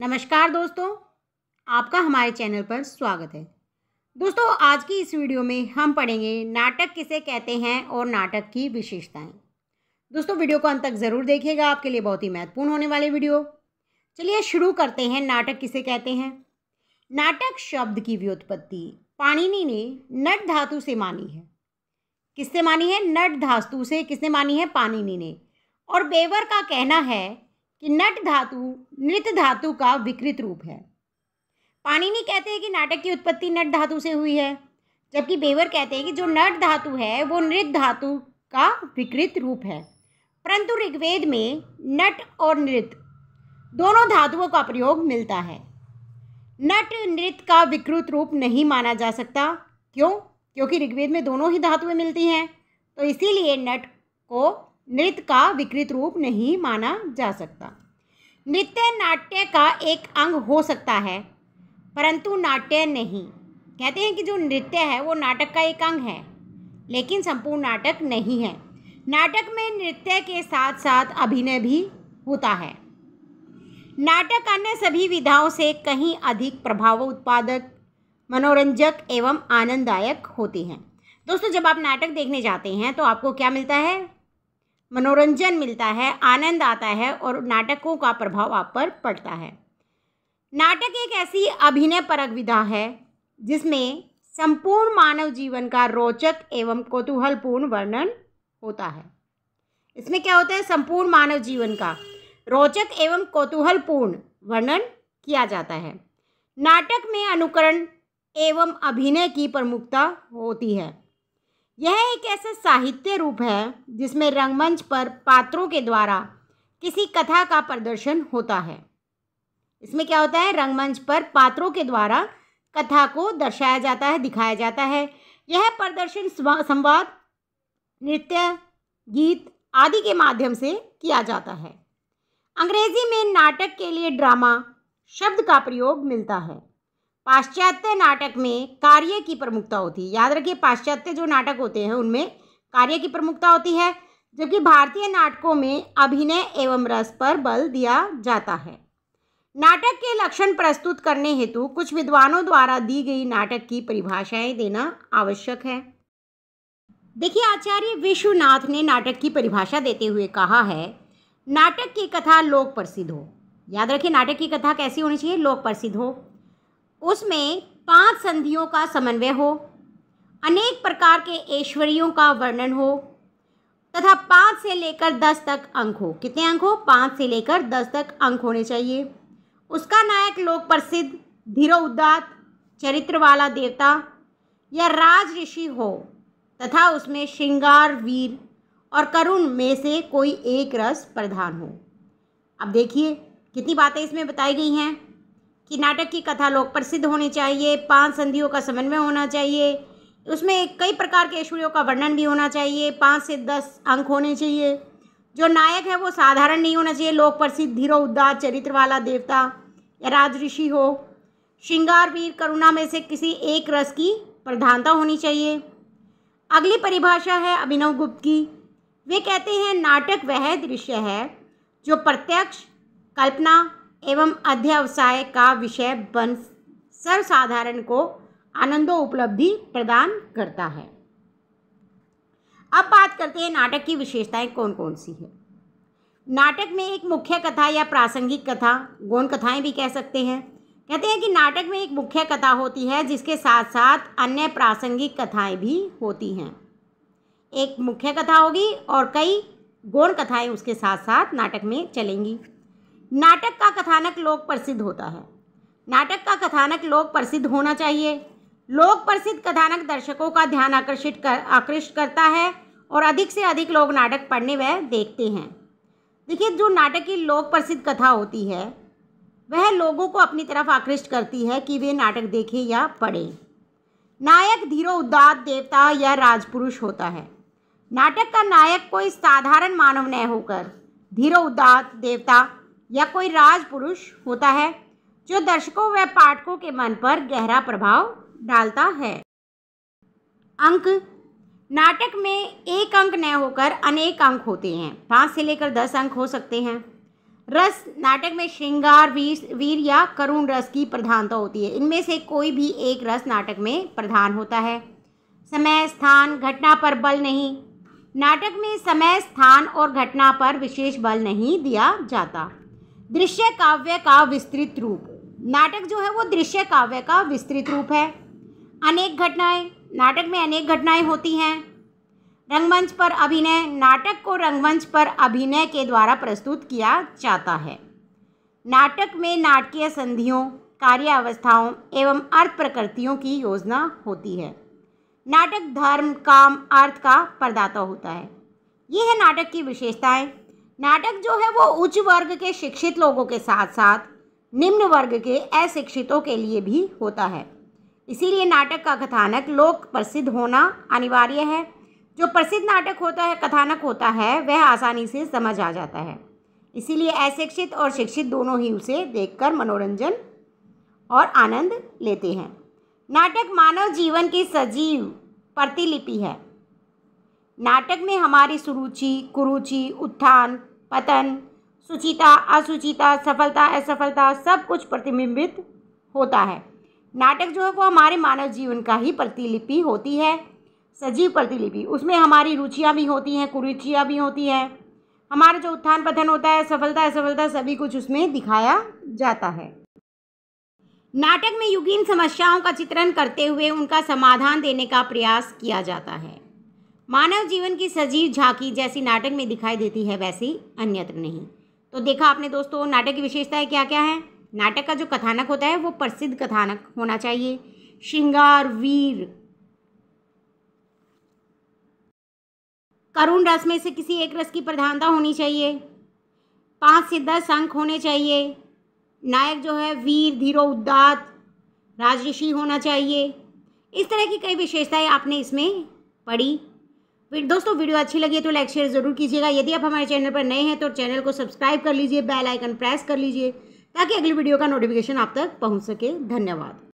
नमस्कार दोस्तों आपका हमारे चैनल पर स्वागत है दोस्तों आज की इस वीडियो में हम पढ़ेंगे नाटक किसे कहते हैं और नाटक की विशेषताएं दोस्तों वीडियो को अंत तक ज़रूर देखिएगा आपके लिए बहुत ही महत्वपूर्ण होने वाले वीडियो चलिए शुरू करते हैं नाटक किसे कहते हैं नाटक शब्द की व्युत्पत्ति पाणिनि ने नट धातु से मानी है किससे मानी है नट धातु से किसने मानी है पाणिनि ने और बेवर का कहना है कि नट धातु नृत धातु का विकृत रूप है पाणिनि कहते हैं कि नाटक की उत्पत्ति नट धातु से हुई है जबकि बेवर कहते हैं कि जो नट धातु है वो नृत धातु का विकृत रूप है परंतु ऋग्वेद में नट और नृत दोनों धातुओं का प्रयोग मिलता है नट नृत का विकृत रूप नहीं माना जा सकता क्यों क्योंकि ऋग्वेद में दोनों ही धातुएं मिलती हैं तो इसीलिए नट को नृत्य का विकृत रूप नहीं माना जा सकता नृत्य नाट्य का एक अंग हो सकता है परंतु नाट्य नहीं कहते हैं कि जो नृत्य है वो नाटक का एक अंग है लेकिन संपूर्ण नाटक नहीं है नाटक में नृत्य के साथ साथ अभिनय भी होता है नाटक अन्य सभी विधाओं से कहीं अधिक प्रभाव उत्पादक मनोरंजक एवं आनंददायक होते हैं दोस्तों जब आप नाटक देखने जाते हैं तो आपको क्या मिलता है मनोरंजन मिलता है आनंद आता है और नाटकों का प्रभाव आप पर पड़ता है नाटक एक ऐसी अभिनय परक विधा है जिसमें संपूर्ण मानव जीवन का रोचक एवं कौतूहलपूर्ण वर्णन होता है इसमें क्या होता है संपूर्ण मानव जीवन का रोचक एवं कौतूहलपूर्ण वर्णन किया जाता है नाटक में अनुकरण एवं अभिनय की प्रमुखता होती है यह एक ऐसा साहित्य रूप है जिसमें रंगमंच पर पात्रों के द्वारा किसी कथा का प्रदर्शन होता है इसमें क्या होता है रंगमंच पर पात्रों के द्वारा कथा को दर्शाया जाता है दिखाया जाता है यह प्रदर्शन संवाद नृत्य गीत आदि के माध्यम से किया जाता है अंग्रेजी में नाटक के लिए ड्रामा शब्द का प्रयोग मिलता है पाश्चात्य नाटक में कार्य की प्रमुखता होती है याद रखिए पाश्चात्य जो नाटक होते हैं उनमें कार्य की प्रमुखता होती है जबकि भारतीय नाटकों में अभिनय एवं रस पर बल दिया जाता है नाटक के लक्षण प्रस्तुत करने हेतु कुछ विद्वानों द्वारा दी गई नाटक की परिभाषाएं देना आवश्यक है देखिए आचार्य विश्वनाथ ने नाटक की परिभाषा देते हुए कहा है नाटक की कथा लोक प्रसिद्ध हो याद रखिए नाटक की कथा कैसी होनी चाहिए लोक प्रसिद्ध हो उसमें पांच संधियों का समन्वय हो अनेक प्रकार के ऐश्वर्यों का वर्णन हो तथा पाँच से लेकर दस तक अंक हो कितने अंक हो पाँच से लेकर दस तक अंक होने चाहिए उसका नायक लोक प्रसिद्ध धीरो उदात चरित्र वाला देवता या राज ऋषि हो तथा उसमें श्रृंगार वीर और करुण में से कोई एक रस प्रधान हो अब देखिए कितनी बातें इसमें बताई गई हैं कि नाटक की कथा लोक प्रसिद्ध होनी चाहिए पांच संधियों का समन्वय होना चाहिए उसमें कई प्रकार के ऐश्वर्यों का वर्णन भी होना चाहिए पाँच से दस अंक होने चाहिए जो नायक है वो साधारण नहीं होना चाहिए लोक प्रसिद्ध धीरो उद्दार चरित्र वाला देवता या राज ऋषि हो श्रृंगार वीर करुणा में से किसी एक रस की प्रधानता होनी चाहिए अगली परिभाषा है अभिनव गुप्त की वे कहते हैं नाटक वह दृश्य है जो प्रत्यक्ष कल्पना एवं अध्यवसाय का विषय बन सर्वसाधारण को आनंदो उपलब्धि प्रदान करता है अब बात करते हैं नाटक की विशेषताएं कौन कौन सी है नाटक में एक मुख्य कथा या प्रासंगिक कथा गौण कथाएं भी कह सकते हैं कहते हैं कि नाटक में एक मुख्य कथा होती है जिसके साथ साथ अन्य प्रासंगिक कथाएं भी होती हैं एक मुख्य कथा होगी और कई गौण कथाएं उसके साथ साथ नाटक में चलेंगी नाटक का कथानक लोक प्रसिद्ध होता है नाटक का कथानक लोक प्रसिद्ध होना चाहिए लोक प्रसिद्ध कथानक दर्शकों का ध्यान आकर्षित कर आकृष्ट करता है और अधिक से अधिक लोग नाटक पढ़ने व देखते हैं देखिए जो नाटक की लोक प्रसिद्ध कथा होती है वह लोगों को अपनी तरफ आकृष्ट करती है कि वे नाटक देखें या पढ़ें नायक धीरो उदात देवता या राजपुरुष होता है नाटक का नायक कोई साधारण मानव न होकर धीरो उदात देवता या कोई राजपुरुष होता है जो दर्शकों व पाठकों के मन पर गहरा प्रभाव डालता है अंक नाटक में एक अंक न होकर अनेक अंक होते हैं पाँच से लेकर दस अंक हो सकते हैं रस नाटक में श्रृंगार वीर वीर या करुण रस की प्रधानता होती है इनमें से कोई भी एक रस नाटक में प्रधान होता है समय स्थान घटना पर बल नहीं नाटक में समय स्थान और घटना पर विशेष बल नहीं दिया जाता दृश्य काव्य का विस्तृत रूप नाटक जो है वो दृश्य काव्य का विस्तृत रूप है अनेक घटनाएं नाटक में अनेक घटनाएं होती हैं रंगमंच पर अभिनय नाटक को रंगमंच पर अभिनय के द्वारा प्रस्तुत किया जाता है नाटक में नाटकीय संधियों कार्य अवस्थाओं एवं अर्थ प्रकृतियों की योजना होती है नाटक धर्म काम अर्थ का प्रदाता होता है ये है नाटक की विशेषताएं नाटक जो है वो उच्च वर्ग के शिक्षित लोगों के साथ साथ निम्न वर्ग के अशिक्षितों के लिए भी होता है इसीलिए नाटक का कथानक लोक प्रसिद्ध होना अनिवार्य है जो प्रसिद्ध नाटक होता है कथानक होता है वह आसानी से समझ आ जाता है इसीलिए अशिक्षित और शिक्षित दोनों ही उसे देखकर मनोरंजन और आनंद लेते हैं नाटक मानव जीवन की सजीव प्रतिलिपि है नाटक में हमारी सुरुचि कुरुचि उत्थान पतन सुचिता असुचिता सफलता असफलता सब कुछ प्रतिबिंबित होता है नाटक जो है वो हमारे मानव जीवन का ही प्रतिलिपि होती है सजीव प्रतिलिपि उसमें हमारी रुचियाँ भी होती हैं कुरुचियाँ भी होती हैं हमारा जो उत्थान पतन होता है सफलता असफलता सभी कुछ उसमें दिखाया जाता है नाटक में युगीन समस्याओं का चित्रण करते हुए उनका समाधान देने का प्रयास किया जाता है मानव जीवन की सजीव झांकी जैसी नाटक में दिखाई देती है वैसी अन्यत्र नहीं तो देखा आपने दोस्तों नाटक की विशेषताएं क्या क्या है नाटक का जो कथानक होता है वो प्रसिद्ध कथानक होना चाहिए श्रृंगार वीर करुण रस में से किसी एक रस की प्रधानता होनी चाहिए पाँच से दस अंक होने चाहिए नायक जो है वीर धीरो उद्दात राजऋषि होना चाहिए इस तरह की कई विशेषताएं आपने इसमें पढ़ी दोस्तों वीडियो अच्छी लगी है तो लाइक शेयर ज़रूर कीजिएगा यदि आप हमारे चैनल पर नए हैं तो चैनल को सब्सक्राइब कर लीजिए बेल आइकन प्रेस कर लीजिए ताकि अगली वीडियो का नोटिफिकेशन आप तक पहुंच सके धन्यवाद